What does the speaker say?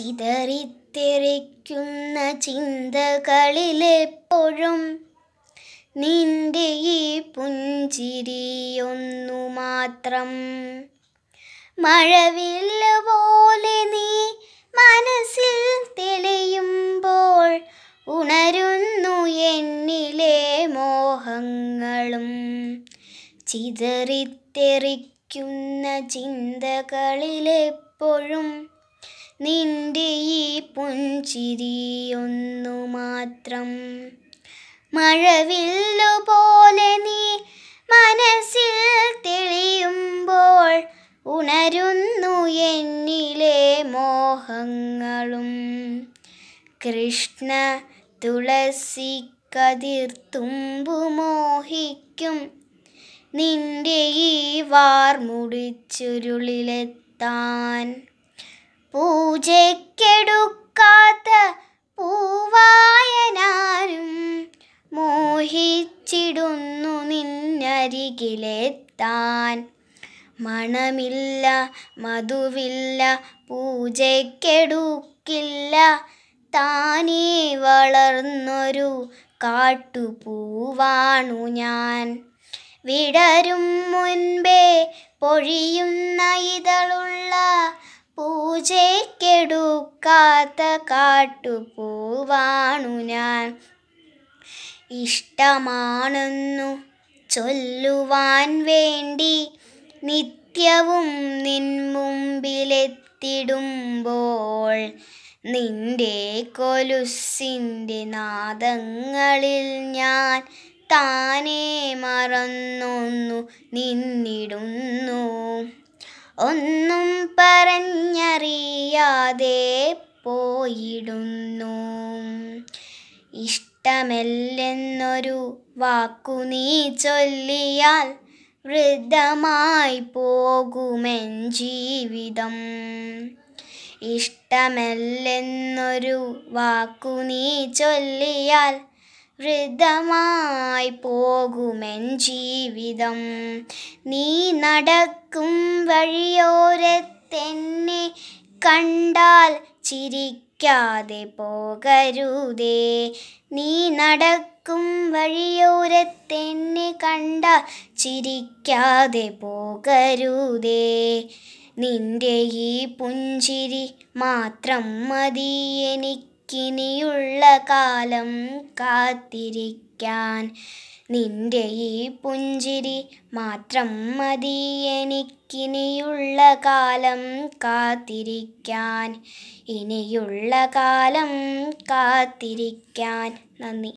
ചിതറിത്തെറിക്കുന്ന ചിന്തകളിലെപ്പോഴും നിന്റെ ഈ പുഞ്ചിരിയൊന്നു മാത്രം മഴവിൽ പോലെ നീ മനസ്സിൽ തെളിയുമ്പോൾ ഉണരുന്നു എന്നിലെ മോഹങ്ങളും ചിതറിത്തെറിക്കുന്ന ചിന്തകളിലെപ്പോഴും നിന്റെ ഈ പുഞ്ചിരിയൊന്നു മാത്രം മഴവില്ലു പോലെ നീ മനസ്സിൽ തെളിയുമ്പോൾ ഉണരുന്നു എന്നിലെ മോഹങ്ങളും കൃഷ്ണ തുളസി കതിർത്തുമ്പു മോഹിക്കും നിന്റെ ഈ വാർമുടിച്ചുരുളിലെത്താൻ പൂജയ്ക്കെടുക്കാത്ത പൂവായനാരും മോഹിച്ചിടുന്നു നിന്നരികിലെത്താൻ മണമില്ല മധുവില്ല പൂജയ്ക്കെടുക്കില്ല താനേ വളർന്നൊരു കാട്ടുപൂവാണു ഞാൻ വിടരും മുൻപേ പൊഴിയുന്ന ഇതളുള്ള പൂജയ്ക്കെടുക്കാത്ത കാട്ടുപൂവാണു ഞാൻ ഇഷ്ടമാണെന്നു ചൊല്ലുവാൻ വേണ്ടി നിത്യവും നിൻ മുമ്പിലെത്തിടുമ്പോൾ നിന്റെ കൊലുസിൻ്റെ നാദങ്ങളിൽ ഞാൻ താനേ മറന്നൊന്നു നിന്നിടുന്നു ഒന്നും പറഞ്ഞറിയാതെ പോയിടുന്നു ഇഷ്ടമല്ലെന്നൊരു വാക്കു നീ ചൊല്ലിയാൽ വൃദ്ധമായി പോകുമെൻ ജീവിതം ഇഷ്ടമല്ലെന്നൊരു വാക്കു നീ ചൊല്ലിയാൽ വൃദ്ധമായി പോകുമെൻ ജീവിതം നീ നടക്കും വഴിയോരത്തെന്നെ കണ്ടാൽ ചിരിക്കാതെ പോകരുതേ നീ നടക്കും വഴിയോരത്തെന്നെ കണ്ടാൽ ചിരിക്കാതെ പോകരുതേ നിന്റെ ഈ പുഞ്ചിരി മാത്രം മതി എനിക്ക് നമുക്കിനിയുള്ള കാലം കാത്തിരിക്കാൻ നിന്റെ ഈ പുഞ്ചിരി മാത്രം മതി എനിക്കിനിയുള്ള കാലം കാത്തിരിക്കാൻ ഇനിയുള്ള കാലം കാത്തിരിക്കാൻ നന്ദി